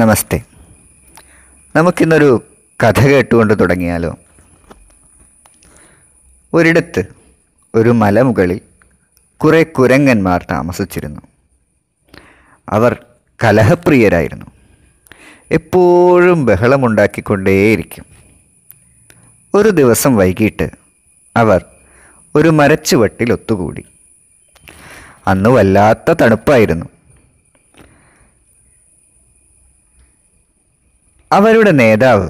നമസ്തേ നമുക്കിന്നൊരു കഥ കേട്ടുകൊണ്ട് തുടങ്ങിയാലോ ഒരിടത്ത് ഒരു മലമുകളിൽ കുറേ കുരങ്ങന്മാർ താമസിച്ചിരുന്നു അവർ കലഹപ്രിയരായിരുന്നു എപ്പോഴും ബഹളമുണ്ടാക്കിക്കൊണ്ടേയിരിക്കും ഒരു ദിവസം വൈകിട്ട് അവർ ഒരു മരച്ചുവട്ടിൽ ഒത്തുകൂടി അന്ന് വല്ലാത്ത തണുപ്പായിരുന്നു അവരുടെ നേതാവ്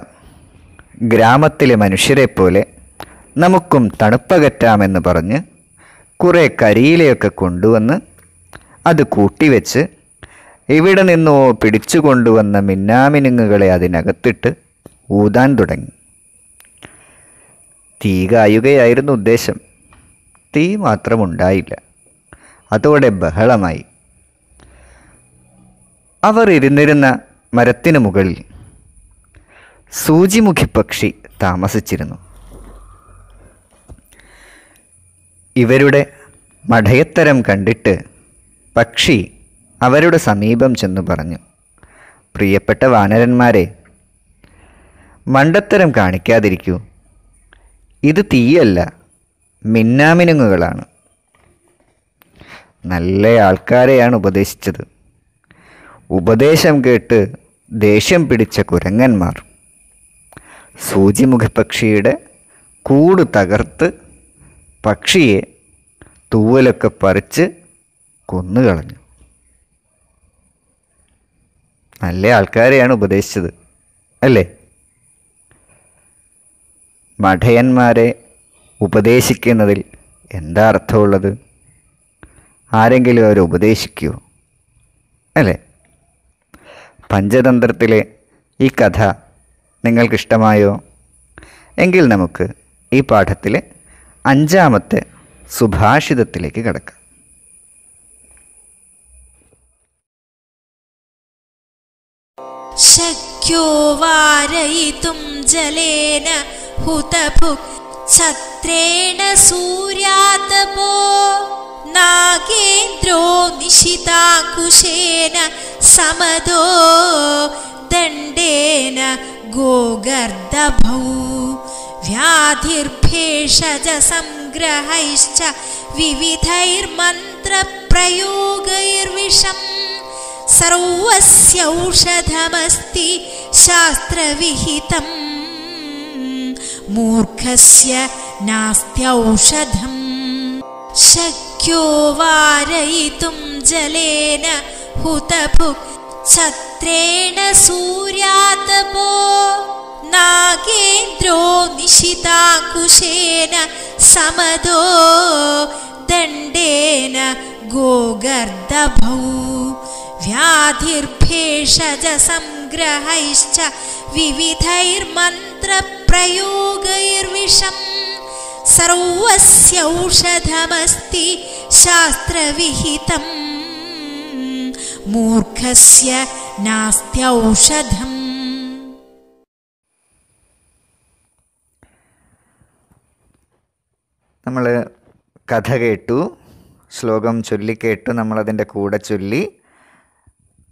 ഗ്രാമത്തിലെ മനുഷ്യരെപ്പോലെ നമുക്കും തണുപ്പകറ്റാമെന്ന് പറഞ്ഞ് കുറേ കരിയിലയൊക്കെ കൊണ്ടുവന്ന് അത് കൂട്ടിവെച്ച് ഇവിടെ നിന്നോ പിടിച്ചു കൊണ്ടുവന്ന മിന്നാമിനുങ്ങുകളെ അതിനകത്തിട്ട് ഊതാൻ തുടങ്ങി തീ കായുകയായിരുന്നു ഉദ്ദേശം തീ മാത്രമുണ്ടായില്ല അതോടെ ബഹളമായി അവർ ഇരുന്നിരുന്ന മരത്തിനു മുകളിൽ പക്ഷി താമസിച്ചിരുന്നു ഇവരുടെ മഠയത്തരം കണ്ടിട്ട് പക്ഷി അവരുടെ സമീപം ചെന്നു പറഞ്ഞു പ്രിയപ്പെട്ട വാനരന്മാരെ മണ്ടത്തരം കാണിക്കാതിരിക്കൂ ഇത് തീയല്ല മിന്നാമിനുങ്ങുകളാണ് നല്ല ആൾക്കാരെയാണ് ഉപദേശിച്ചത് ഉപദേശം കേട്ട് ദേഷ്യം പിടിച്ച കുരങ്ങന്മാർ പക്ഷിയുടെ കൂട് തകർത്ത് പക്ഷിയെ തൂവലൊക്കെ പറിച്ച് കൊന്നുകളഞ്ഞു നല്ല ആൾക്കാരെയാണ് ഉപദേശിച്ചത് അല്ലേ മഠയന്മാരെ ഉപദേശിക്കുന്നതിൽ എന്താ അർത്ഥമുള്ളത് ആരെങ്കിലും അവരെ ഉപദേശിക്കുമോ അല്ലേ പഞ്ചതന്ത്രത്തിലെ ഈ കഥ നിങ്ങൾക്കിഷ്ടമായോ എങ്കിൽ നമുക്ക് ഈ പാഠത്തിലെ അഞ്ചാമത്തെ സുഭാഷിതത്തിലേക്ക് കിടക്കാം ശക്യോ വാരയിതും ജലേന ഹുതഭു ഛത്രേണ സൂര്യാതപോ നാഗേന്ദ്രോ നിശിതാകുശേന സമതോ ദണ്ഡേന गोगर्दभौ व्याधिर्भेषजसङ्ग्रहैश्च विविधैर्मन्त्रप्रयोगैर्विषम् सर्वस्यौषधमस्ति शास्त्रविहितं मूर्खस्य नास्त्यौषधम् शक्यो वारयितुम् जलेन हुतभुक् ेन सूर्यातपो नागेन्द्रो निशिताकुशेन समदो दण्डेन गोगर्दभौ व्याधिर्भेषजसङ्ग्रहैश्च विविधैर्मन्त्रप्रयोगैर्विषं सर्वस्यौषधमस्ति शास्त्रविहितं मूर्खस्य നാസ്ത്യൗഷധം നമ്മൾ കഥ കേട്ടു ശ്ലോകം ചൊല്ലിക്കേട്ടു നമ്മളതിൻ്റെ കൂടെ ചൊല്ലി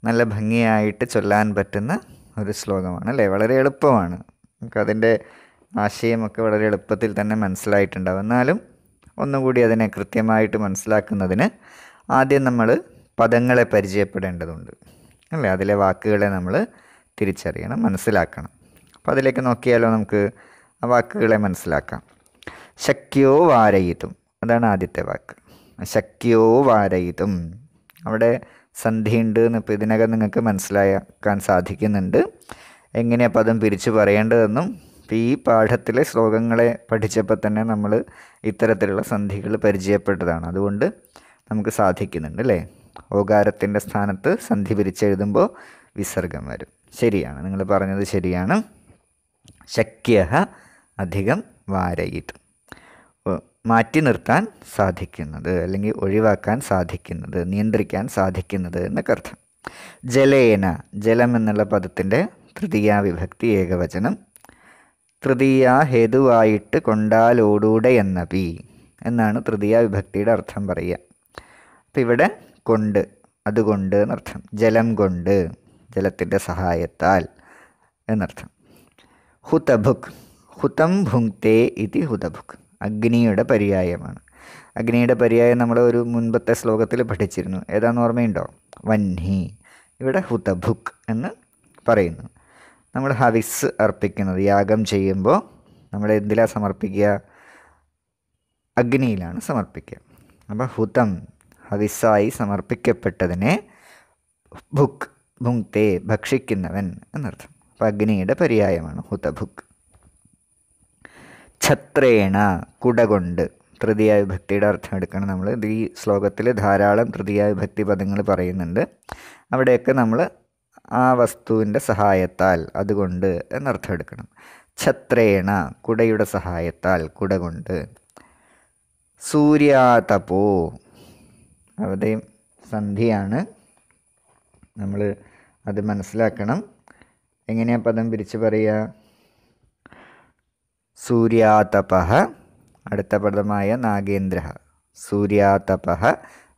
നല്ല ഭംഗിയായിട്ട് ചൊല്ലാൻ പറ്റുന്ന ഒരു ശ്ലോകമാണ് അല്ലേ വളരെ എളുപ്പമാണ് നമുക്കതിൻ്റെ ആശയമൊക്കെ വളരെ എളുപ്പത്തിൽ തന്നെ മനസ്സിലായിട്ടുണ്ടാവും എന്നാലും ഒന്നുകൂടി അതിനെ കൃത്യമായിട്ട് മനസ്സിലാക്കുന്നതിന് ആദ്യം നമ്മൾ പദങ്ങളെ പരിചയപ്പെടേണ്ടതുണ്ട് അല്ലേ അതിലെ വാക്കുകളെ നമ്മൾ തിരിച്ചറിയണം മനസ്സിലാക്കണം അപ്പോൾ അതിലേക്ക് നോക്കിയാലോ നമുക്ക് ആ വാക്കുകളെ മനസ്സിലാക്കാം ശക്യോ വാരയിതും അതാണ് ആദ്യത്തെ വാക്ക് ശക്യോ വാരയിതും അവിടെ സന്ധിയുണ്ട് എന്ന് ഇപ്പോൾ ഇതിനകം നിങ്ങൾക്ക് മനസ്സിലാക്കാൻ സാധിക്കുന്നുണ്ട് എങ്ങനെയാണ് പദം പിരിച്ചു പറയേണ്ടതെന്നും അപ്പോൾ ഈ പാഠത്തിലെ ശ്ലോകങ്ങളെ പഠിച്ചപ്പോൾ തന്നെ നമ്മൾ ഇത്തരത്തിലുള്ള സന്ധികൾ പരിചയപ്പെട്ടതാണ് അതുകൊണ്ട് നമുക്ക് സാധിക്കുന്നുണ്ട് അല്ലേ ഓകാരത്തിൻ്റെ സ്ഥാനത്ത് സന്ധി പിരിച്ചെഴുതുമ്പോൾ വിസർഗം വരും ശരിയാണ് നിങ്ങൾ പറഞ്ഞത് ശരിയാണ് ശക്യ അധികം വാരയിത് മാറ്റി നിർത്താൻ സാധിക്കുന്നത് അല്ലെങ്കിൽ ഒഴിവാക്കാൻ സാധിക്കുന്നത് നിയന്ത്രിക്കാൻ സാധിക്കുന്നത് എന്നൊക്കെ അർത്ഥം ജലേന ജലം എന്നുള്ള പദത്തിൻ്റെ തൃതീയ വിഭക്തി ഏകവചനം തൃതീയ ഹേതുവായിട്ട് കൊണ്ടാലോടൂടെ എന്ന പി എന്നാണ് തൃതീയ വിഭക്തിയുടെ അർത്ഥം പറയുക അപ്പം ഇവിടെ കൊണ്ട് അതുകൊണ്ട് എന്നർത്ഥം ജലം കൊണ്ട് ജലത്തിൻ്റെ സഹായത്താൽ എന്നർത്ഥം ഹുതഭുക് ഹുതം ഭുങ്തേ ഇതി ഹുതഭുക് അഗ്നിയുടെ പര്യായമാണ് അഗ്നിയുടെ പര്യായം നമ്മൾ ഒരു മുൻപത്തെ ശ്ലോകത്തിൽ പഠിച്ചിരുന്നു ഏതാണെന്ന് ഓർമ്മയുണ്ടോ വന്നി ഇവിടെ ഹുതഭുക് എന്ന് പറയുന്നു നമ്മൾ ഹവിസ് അർപ്പിക്കുന്നത് യാഗം ചെയ്യുമ്പോൾ നമ്മൾ എന്തിലാണ് സമർപ്പിക്കുക അഗ്നിയിലാണ് സമർപ്പിക്കുക അപ്പോൾ ഹുതം ഹവിസായി സമർപ്പിക്കപ്പെട്ടതിനെ ഭുക് ഭുങ്തേ ഭക്ഷിക്കുന്നവൻ എന്നർത്ഥം അപ്പം അഗ്നിയുടെ പര്യായമാണ് ഹുതഭുക് ഛത്രേണ കുടകൊണ്ട് തൃതീയ വിഭക്തിയുടെ അർത്ഥം എടുക്കണം നമ്മൾ ഈ ശ്ലോകത്തിൽ ധാരാളം തൃതീയ വിഭക്തി പദങ്ങൾ പറയുന്നുണ്ട് അവിടെയൊക്കെ നമ്മൾ ആ വസ്തുവിൻ്റെ സഹായത്താൽ അതുകൊണ്ട് എന്നർത്ഥം എടുക്കണം ഛത്രേണ കുടയുടെ സഹായത്താൽ കുട കൊണ്ട് സൂര്യാതപോ അവിടെയും സന്ധിയാണ് നമ്മൾ അത് മനസ്സിലാക്കണം എങ്ങനെയാണ് പദം പിരിച്ച് പറയുക സൂര്യാതപ അടുത്ത പദമായ നാഗേന്ദ്ര സൂര്യാതപ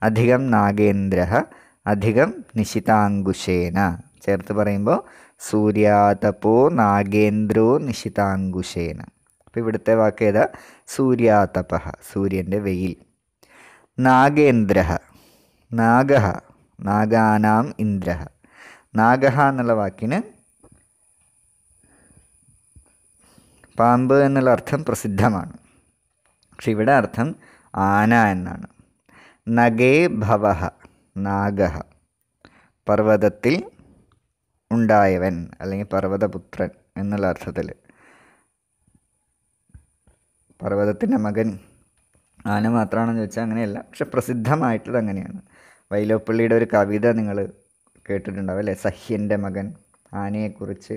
അധികം നാഗേന്ദ്ര അധികം നിശിതാങ്കുശേന ചേർത്ത് പറയുമ്പോൾ സൂര്യാതപോ നാഗേന്ദ്രോ നിശിതാങ്കുശേന അപ്പോൾ ഇവിടുത്തെ വാക്ക് ഏതാ സൂര്യാതപ സൂര്യൻ്റെ വെയിൽ നാഗേന്ദ്ര നാഗഹ നാഗാനാം ഇന്ദ്രഹ നാഗഹ എന്നുള്ള വാക്കിന് പാമ്പ് എന്നുള്ള അർത്ഥം പ്രസിദ്ധമാണ് പക്ഷെ ഇവിടെ അർത്ഥം ആന എന്നാണ് നഗേ ഭവഹ നാഗഹ പർവ്വതത്തിൽ ഉണ്ടായവൻ അല്ലെങ്കിൽ പർവ്വതപുത്രൻ എന്നുള്ള അർത്ഥത്തിൽ പർവ്വതത്തിൻ്റെ മകൻ ആന മാത്രമാണെന്ന് ചോദിച്ചാൽ അങ്ങനെയല്ല പക്ഷെ പ്രസിദ്ധമായിട്ടത് അങ്ങനെയാണ് വൈലോപ്പള്ളിയുടെ ഒരു കവിത നിങ്ങൾ കേട്ടിട്ടുണ്ടാവും അല്ലേ സഹ്യൻ്റെ മകൻ ആനയെക്കുറിച്ച്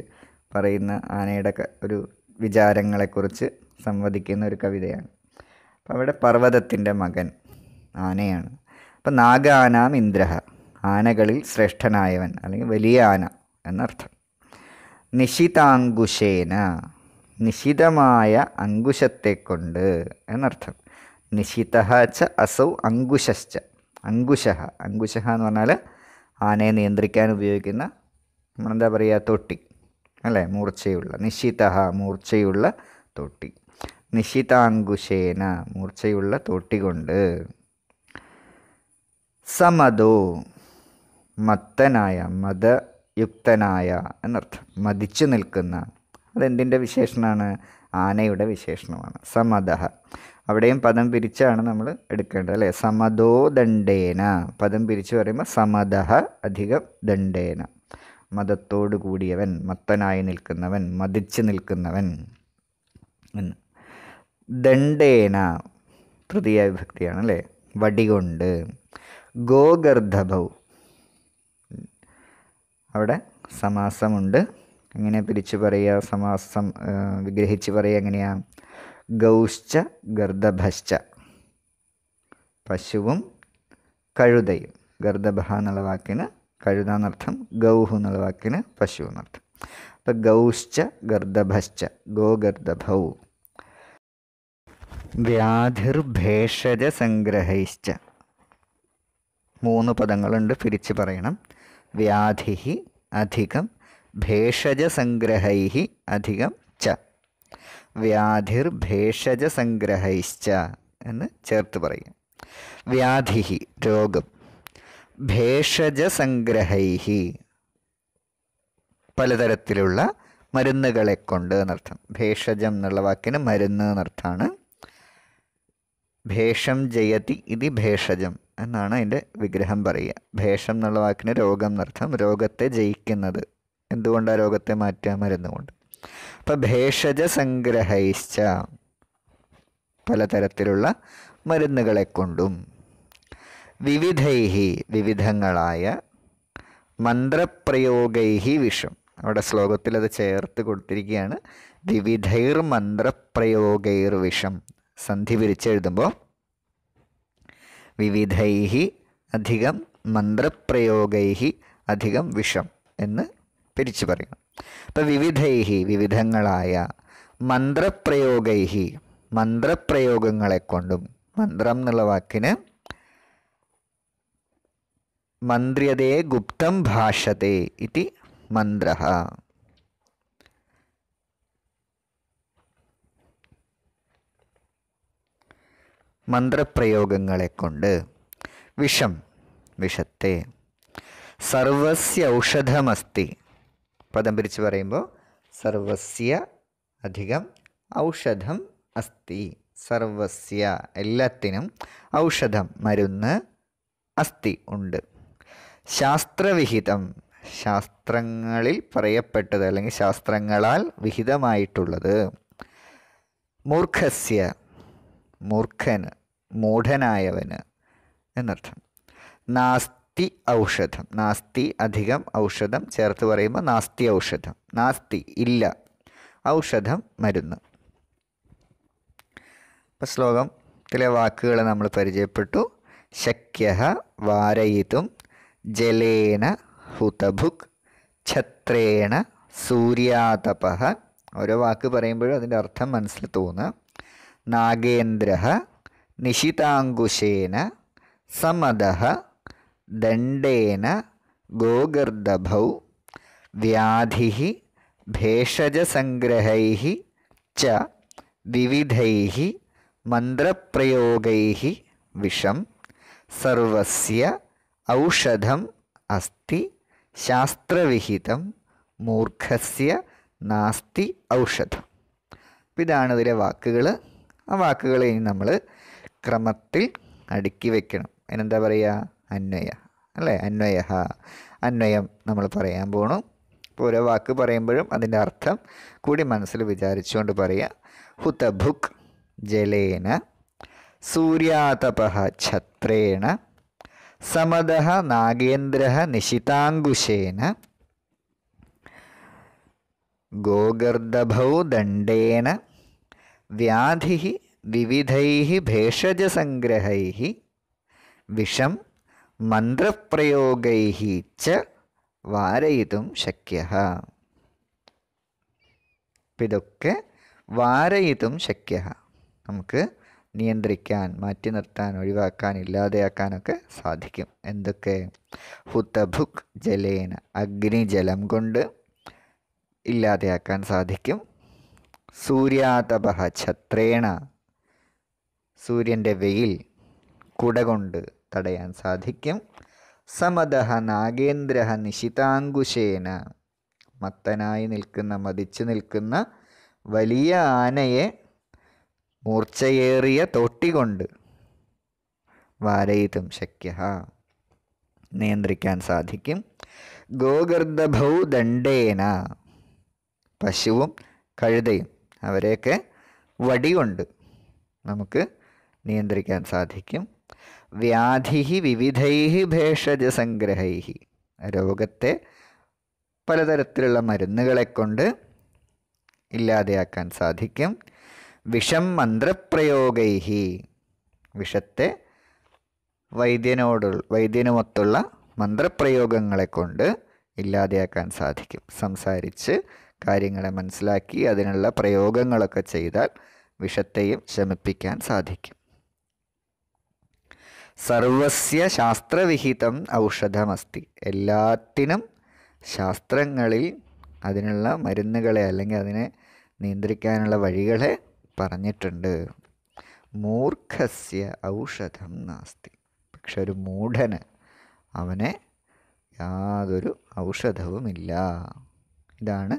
പറയുന്ന ആനയുടെ ഒരു വിചാരങ്ങളെക്കുറിച്ച് സംവദിക്കുന്ന ഒരു കവിതയാണ് അപ്പം അവിടെ പർവ്വതത്തിൻ്റെ മകൻ ആനയാണ് അപ്പം നാഗ ആനാം ഇന്ദ്രഹ ആനകളിൽ ശ്രേഷ്ഠനായവൻ അല്ലെങ്കിൽ വലിയ ആന എന്നർത്ഥം നിശിതാങ്കുശേന നിശിതമായ അങ്കുശത്തെ കൊണ്ട് എന്നർത്ഥം നിശിത ച അസൗ അങ്കുശ്ച അങ്കുശഹ അങ്കുശഹ എന്ന് പറഞ്ഞാൽ ആനയെ നിയന്ത്രിക്കാൻ ഉപയോഗിക്കുന്ന നമ്മളെന്താ പറയുക തൊട്ടി അല്ലേ മൂർച്ചയുള്ള നിശിതഹ മൂർച്ചയുള്ള തൊട്ടി നിശിതാങ്കുശേന മൂർച്ചയുള്ള തൊട്ടി കൊണ്ട് സമതോ മത്തനായ മതയുക്തനായ എന്നർത്ഥം മതിച്ചു നിൽക്കുന്ന അതെന്തിൻ്റെ വിശേഷണമാണ് ആനയുടെ വിശേഷണമാണ് സമതഹ അവിടെയും പദം പിരിച്ചാണ് നമ്മൾ എടുക്കേണ്ടത് അല്ലേ സമതോ ദണ്ഡേന പദം പിരിച്ച് പറയുമ്പോൾ സമതഹ അധികം ദണ്ഡേന മതത്തോടു കൂടിയവൻ മത്തനായി നിൽക്കുന്നവൻ മതിച്ച് നിൽക്കുന്നവൻ എന്ന് ദണ്ഡേന തൃതീയ വിഭക്തിയാണ് അല്ലേ വടികൊണ്ട് ഗോഗർദ്ധഭൗ അവിടെ സമാസമുണ്ട് എങ്ങനെ പിരിച്ചു പറയുക സമാസം വിഗ്രഹിച്ച് പറയുക എങ്ങനെയാണ് ഗൗശ്ച ഗർദഭശ്ച പശുവും കഴുതയും ഗർദഭ എന്നുള്ള വാക്കിന് കഴുത എന്നർത്ഥം ഗൗഹ് എന്നുള്ള വാക്കിന് പശു എന്നർത്ഥം അപ്പം ഗൗശ്ച ഗർദഭശ്ച ഗോഗർദഭൗ വ്യാധിർഭേഷജ സംഗ്രഹൈശ്ച മൂന്ന് പദങ്ങളുണ്ട് പിരിച്ചു പറയണം വ്യാധി അധികം ഭേഷജ സംഗ്രഹൈ അധികം വ്യാധിർ ഭേഷജ സംഗ്രഹൈശ്ച എന്ന് ചേർത്ത് പറയും വ്യാധിഹി രോഗം ഭേഷജ സംഗ്രഹൈഹി പലതരത്തിലുള്ള മരുന്നുകളെ കൊണ്ട് എന്നർത്ഥം ഭേഷജം എന്നുള്ള വാക്കിന് മരുന്ന് എന്നർത്ഥമാണ് ഭേഷം ജയതി ഇത് ഭേഷജം എന്നാണ് അതിൻ്റെ വിഗ്രഹം പറയുക ഭേഷം എന്നുള്ള വാക്കിന് രോഗം എന്നർത്ഥം രോഗത്തെ ജയിക്കുന്നത് എന്തുകൊണ്ടാണ് രോഗത്തെ മാറ്റുക മരുന്നുകൊണ്ട് കൊണ്ട് അപ്പം ഭേഷജ സംഗ്രഹിച്ച പലതരത്തിലുള്ള മരുന്നുകളെ കൊണ്ടും വിവിധൈഹി വിവിധങ്ങളായ മന്ത്രപ്രയോഗൈഹി വിഷം അവിടെ ശ്ലോകത്തിൽ അത് ചേർത്ത് കൊടുത്തിരിക്കുകയാണ് വിവിധൈർ മന്ത്രപ്രയോഗൈർ വിഷം സന്ധി വിരിച്ചെഴുതുമ്പോൾ വിവിധൈഹി അധികം മന്ത്രപ്രയോഗൈഹി അധികം വിഷം എന്ന് പിരിച്ചു പറയണം ഇപ്പോൾ വിവിധൈഹി വിവിധങ്ങളായ മന്ത്രപ്രയോഗൈഹി മന്ത്രപ്രയോഗങ്ങളെ കൊണ്ടും മന്ത്രം എന്നുള്ള വാക്കിന് മന്ത്രിയതേ ഗുപ്തം ഭാഷത്തെ ഇതി മന്ത്ര മന്ത്രപ്രയോഗങ്ങളെ കൊണ്ട് വിഷം വിഷത്തെ സർവസ്യ ഔഷധമസ്തി പദം പിരിച്ച് പറയുമ്പോൾ സർവസ്യ അധികം ഔഷധം അസ്തി സർവസ്യ എല്ലാത്തിനും ഔഷധം മരുന്ന് അസ്ഥി ഉണ്ട് ശാസ്ത്രവിഹിതം ശാസ്ത്രങ്ങളിൽ പറയപ്പെട്ടത് അല്ലെങ്കിൽ ശാസ്ത്രങ്ങളാൽ വിഹിതമായിട്ടുള്ളത് മൂർഖസ്യ മൂർഖന് മൂഢനായവന് എന്നർത്ഥം നാസ് നാസ്തി ഔഷധം നാസ്തി അധികം ഔഷധം ചേർത്ത് പറയുമ്പോൾ നാസ്തി ഔഷധം നാസ്തി ഇല്ല ഔഷധം മരുന്ന് അപ്പം ശ്ലോകത്തിലെ വാക്കുകൾ നമ്മൾ പരിചയപ്പെട്ടു ശക്യ വാരയിതും ജലേന ഹുതഭുക് ഛത്രേണ സൂര്യാതപ ഓരോ വാക്ക് പറയുമ്പോഴും അതിൻ്റെ അർത്ഥം മനസ്സിൽ തോന്നുക നാഗേന്ദ്ര നിശിതാങ്കുശേന സമദ ദണ്ഡേന ഗോഗർദഭൗ വ്യാധി ഭേഷജസംഗ്രഹൈ ച വിവിധൈ മന്ത്രപ്രയോഗൈ വിഷം സർവസ്യ ഔഷധം അസ്തി ശാസ്ത്രവിഹിതം മൂർഖസ്യ നാസ്തി ഔഷധം ഇതാണ് ഇതിലെ വാക്കുകൾ ആ വാക്കുകളെ ഇനി നമ്മൾ ക്രമത്തിൽ അടുക്കി വയ്ക്കണം അതിനെന്താ പറയുക അന്വയ അല്ലേ അന്വയ അന്വയം നമ്മൾ പറയാൻ പോകണം ഇപ്പോൾ ഓരോ വാക്ക് പറയുമ്പോഴും അതിൻ്റെ അർത്ഥം കൂടി മനസ്സിൽ വിചാരിച്ചുകൊണ്ട് പറയുക ഹുതഭുക് ജലേന സൂര്യാതപ ഛത്രേണ സമദ നാഗേന്ദ്ര നിശിതാങ്കുശേന ഗോഗർദഭൗ ദണ്ഡേന വ്യാധി വിവിധൈ ഭേഷജസംഗ്രഹൈ വിഷം മന്ത്രപ്രയോഗൈ ച വാരയിതും ശക്യ ഇതൊക്കെ വാരയിതും ശക്യ നമുക്ക് നിയന്ത്രിക്കാൻ മാറ്റി നിർത്താൻ ഒഴിവാക്കാൻ ഇല്ലാതെയാക്കാനൊക്കെ സാധിക്കും എന്തൊക്കെ ഹുതഭുക് ജലേന അഗ്നിജലം കൊണ്ട് ഇല്ലാതെയാക്കാൻ സാധിക്കും സൂര്യാതപ ഛത്രേണ സൂര്യൻ്റെ വെയിൽ കുട കൊണ്ട് തടയാൻ സാധിക്കും സമതഹ നാഗേന്ദ്ര നിശിതാങ്കുശേന മത്തനായി നിൽക്കുന്ന മതിച്ചു നിൽക്കുന്ന വലിയ ആനയെ മൂർച്ചയേറിയ തൊട്ടികൊണ്ട് വാരയിതും ശക്യ നിയന്ത്രിക്കാൻ സാധിക്കും ഗോഗർദഭൗ ദണ്ഡേന പശുവും കഴുതയും അവരെയൊക്കെ വടികൊണ്ട് നമുക്ക് നിയന്ത്രിക്കാൻ സാധിക്കും വ്യാധി വിവിധൈ ഭേഷജസംഗ്രഹൈ രോഗത്തെ പലതരത്തിലുള്ള മരുന്നുകളെ കൊണ്ട് ഇല്ലാതെയാക്കാൻ സാധിക്കും വിഷം മന്ത്രപ്രയോഗൈ വിഷത്തെ വൈദ്യനോട് വൈദ്യനുമൊത്തുള്ള മന്ത്രപ്രയോഗങ്ങളെ കൊണ്ട് ഇല്ലാതെയാക്കാൻ സാധിക്കും സംസാരിച്ച് കാര്യങ്ങളെ മനസ്സിലാക്കി അതിനുള്ള പ്രയോഗങ്ങളൊക്കെ ചെയ്താൽ വിഷത്തെയും ശമിപ്പിക്കാൻ സാധിക്കും സർവസ്യ ശാസ്ത്രവിഹിതം ഔഷധമസ്തി എല്ലാത്തിനും ശാസ്ത്രങ്ങളിൽ അതിനുള്ള മരുന്നുകളെ അല്ലെങ്കിൽ അതിനെ നിയന്ത്രിക്കാനുള്ള വഴികളെ പറഞ്ഞിട്ടുണ്ട് മൂർഖസ്യ ഔഷധം നാസ്തി പക്ഷെ ഒരു മൂഢന് അവനെ യാതൊരു ഔഷധവുമില്ല ഇതാണ്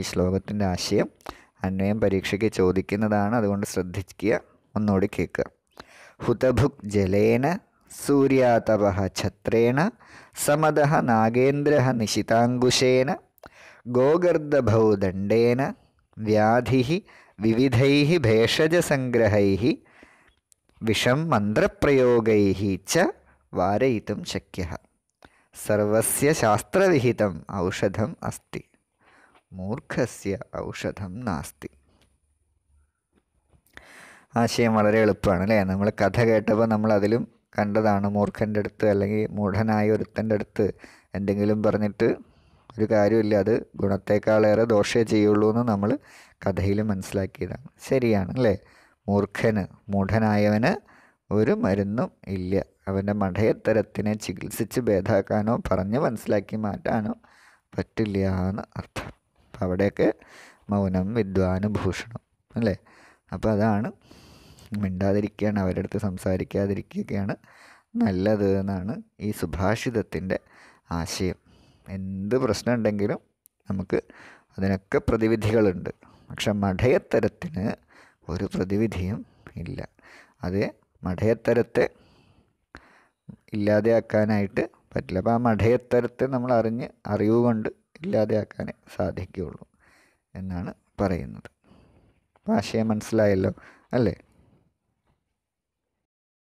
ഈ ശ്ലോകത്തിൻ്റെ ആശയം അന്വയം പരീക്ഷയ്ക്ക് ചോദിക്കുന്നതാണ് അതുകൊണ്ട് ശ്രദ്ധിക്കുക ഒന്നുകൂടി കേൾക്കുക जलेन सूर्यातपः छत्रेण समदः नागेन्द्रः निशिताङ्गुशेन दण्डेन व्याधिः विविधैः भेषजसङ्ग्रहैः विषं मन्त्रप्रयोगैः च वारयितुं शक्यः सर्वस्य शास्त्रविहितम् औषधम् अस्ति मूर्खस्य औषधं नास्ति ആശയം വളരെ എളുപ്പമാണ് അല്ലേ നമ്മൾ കഥ കേട്ടപ്പോൾ നമ്മൾ അതിലും കണ്ടതാണ് മൂർഖൻ്റെ അടുത്ത് അല്ലെങ്കിൽ മൂഢനായ ഒരുത്തൻ്റെ അടുത്ത് എന്തെങ്കിലും പറഞ്ഞിട്ട് ഒരു കാര്യമില്ല അത് ഗുണത്തേക്കാളേറെ ദോഷമേ ചെയ്യുള്ളൂ എന്ന് നമ്മൾ കഥയിൽ മനസ്സിലാക്കിയതാണ് ശരിയാണ് അല്ലേ മൂർഖന് മൂഢനായവന് ഒരു മരുന്നും ഇല്ല അവൻ്റെ മഠയത്തരത്തിനെ ചികിത്സിച്ച് ഭേദാക്കാനോ പറഞ്ഞ് മനസ്സിലാക്കി മാറ്റാനോ പറ്റില്ല എന്ന് അർത്ഥം അപ്പം അവിടെയൊക്കെ മൗനം വിദ്വാനുഭൂഷണം അല്ലേ അപ്പോൾ അതാണ് മിണ്ടാതിരിക്കുകയാണ് അവരുടെ അടുത്ത് സംസാരിക്കാതിരിക്കുകയാണ് നല്ലത് എന്നാണ് ഈ സുഭാഷിതത്തിൻ്റെ ആശയം എന്ത് പ്രശ്നമുണ്ടെങ്കിലും നമുക്ക് അതിനൊക്കെ പ്രതിവിധികളുണ്ട് പക്ഷെ മഠയത്തരത്തിന് ഒരു പ്രതിവിധിയും ഇല്ല അത് മഠയത്തരത്തെ ഇല്ലാതെയാക്കാനായിട്ട് പറ്റില്ല അപ്പോൾ ആ മഠയത്തരത്തെ നമ്മൾ അറിഞ്ഞ് അറിവ് കൊണ്ട് ഇല്ലാതെയാക്കാനേ സാധിക്കുകയുള്ളൂ എന്നാണ് പറയുന്നത് ആശയം മനസ്സിലായല്ലോ അല്ലേ